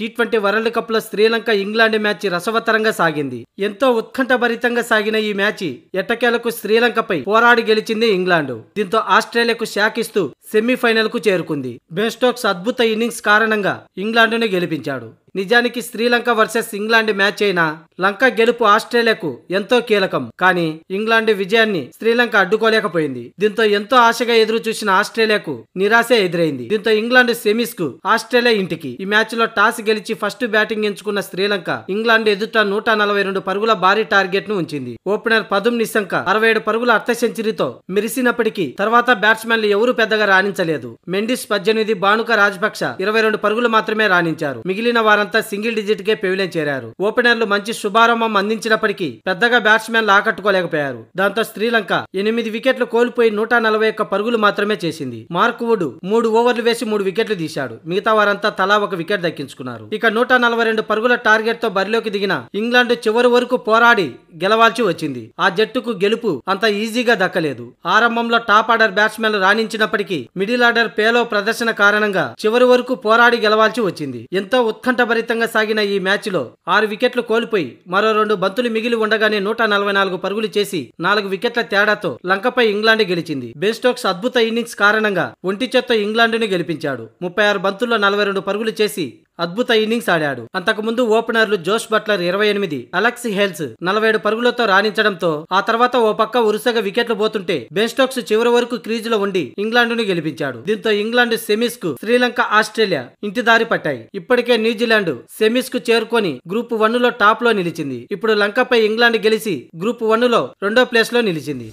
T twenty world కప్లో Sri Lanka England match రసవతరంగా సాగింది ఎంతో ఉత్కంఠభరితంగా సాగిన ఈ మ్యాచ్ ఎట్టకేలకు శ్రీలంకపై పోరాడి గెలిచింది ఇంగ్లాండ్ దీంతో ఆస్ట్రేలియాకు షాకిస్తూ సెమీఫైనల్ కు చేరుకుంది బెస్టోక్స్ అద్భుత ఇన్నింగ్స్ కారణంగా ఇంగ్లాండ్ను గెలిపించాడు నిజానికి శ్రీలంక వర్సెస్ ఇంగ్లాండ్ మ్యాచ్ అయినా లంక గెలుపు ఆస్ట్రేలియాకు ఎంతో కీలకం కానీ ఇంగ్లాండ్ విజయాన్ని శ్రీలంక అడ్డుకోలేకపోయింది దీంతో ఎంతో ఆశగా ఎదురు చూసిన ఆస్ట్రేలియాకు నిరాశ ఎదురైంది దీంతో ఇంగ్లాండ్ సెమీస్ కు ఆస్ట్రేలియా ఇంటికి ఈ మ్యాచ్ లో టాస్ గెలిచి ఫస్ట్ బ్యాటింగ్ ఎంచుకున్న శ్రీలంక ఇంగ్లాండ్ ఎదుట నూట నలభై రెండు పరుగుల భారీ టార్గెట్ ను ఉంచింది ఓపెనర్ పదుం నిశంక అరవై పరుగుల అర్ధ సెంచరీతో మెరిసినప్పటికీ తర్వాత బ్యాట్స్మెన్లు ఎవరు పెద్దగా రాణించలేదు మెండిస్ పద్దెనిమిది బానుక రాజపక్ష ఇరవై రెండు పరుగులు మాత్రమే రాణించారు మిగిలిన వారం అంతా సింగిల్ డిజిట్ కే పెవిలియన్ చేరారు ఓపెనర్లు మంచి శుభారంభం అందించినప్పటికీ పెద్దగా బ్యాట్స్మెన్లు ఆకట్టుకోలేకపోయారు దాంతో శ్రీలంక ఎనిమిది వికెట్లు కోల్పోయి నూట నలభై ఒక్క పరుగులు మాత్రమే చేసింది మార్క్ వుడ్ మూడు ఓవర్లు వేసి మూడు వికెట్లు తీశాడు మిగతా వారంతా తలా ఒక వికెట్ దక్కించుకున్నారు ఇక నూట నలభై రెండు పరుగుల టార్గెట్ తో బరిలోకి దిగిన ఇంగ్లాండ్ చివరి వరకు పోరాడి గెలవాల్సి వచ్చింది ఆ జట్టుకు గెలుపు అంత ఈజీగా దక్కలేదు ఆరంభంలో టాప్ ఆర్డర్ బ్యాట్స్మెన్లు రాణించినప్పటికీ మిడిల్ ఆర్డర్ పేలో ప్రదర్శన కారణంగా చివరి వరకు పోరాడి గెలవాల్సి వచ్చింది ఎంతో ఉత్కంఠభరితంగా సాగిన ఈ మ్యాచ్లో ఆరు వికెట్లు కోల్పోయి మరో రెండు బంతులు మిగిలి ఉండగానే నూట నలభై నాలుగు పరుగులు చేసి నాలుగు వికెట్ల తేడాతో లంకపై ఇంగ్లాండ్ గెలిచింది బెన్ అద్భుత ఇన్నింగ్స్ కారణంగా ఒంటి చెత్త ను గెలిపించాడు ముప్పై ఆరు బంతుల్లో నలభై రెండు పరుగులు చేసి అద్భుత ఇన్నింగ్స్ ఆడాడు అంతకుముందు ఓపెనర్లు జోష్ బట్లర్ ఇరవై ఎనిమిది అలెక్స్ హెల్స్ నలభై ఏడు పరుగులతో రాణించడంతో ఆ తర్వాత ఓ పక్క వరుసగా వికెట్లు పోతుంటే బెన్స్టోక్స్ చివరి వరకు క్రీజులో ఉండి ను గెలిపించాడు దీంతో ఇంగ్లాండ్ సెమీస్ కు శ్రీలంక ఆస్ట్రేలియా ఇంటి దారి పట్టాయి ఇప్పటికే న్యూజిలాండ్ సెమీస్ కు చేరుకొని గ్రూప్ వన్ లో టాప్ లో నిలిచింది ఇప్పుడు లంకపై ఇంగ్లాండ్ గెలిచి గ్రూప్ వన్ లో రెండో ప్లేస్ లో నిలిచింది